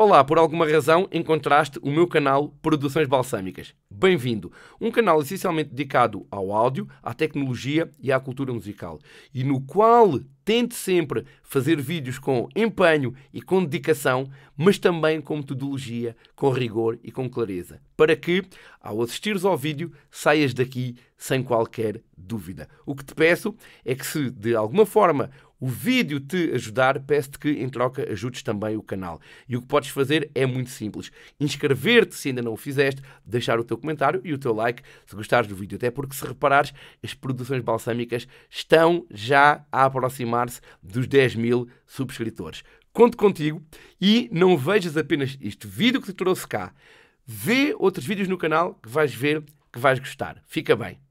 Olá, por alguma razão encontraste o meu canal Produções Balsâmicas. Bem-vindo! Um canal essencialmente dedicado ao áudio, à tecnologia e à cultura musical, e no qual tente sempre fazer vídeos com empenho e com dedicação, mas também com metodologia, com rigor e com clareza, para que, ao assistires ao vídeo, saias daqui sem qualquer dúvida. O que te peço é que, se de alguma forma o vídeo te ajudar, peço-te que, em troca, ajudes também o canal. E o que podes fazer é muito simples. Inscrever-te se ainda não o fizeste, deixar o teu comentário e o teu like se gostares do vídeo. Até porque, se reparares, as produções balsâmicas estão já a aproximar-se dos 10 mil subscritores. Conto contigo e não vejas apenas este vídeo que te trouxe cá. Vê outros vídeos no canal que vais ver que vais gostar. Fica bem.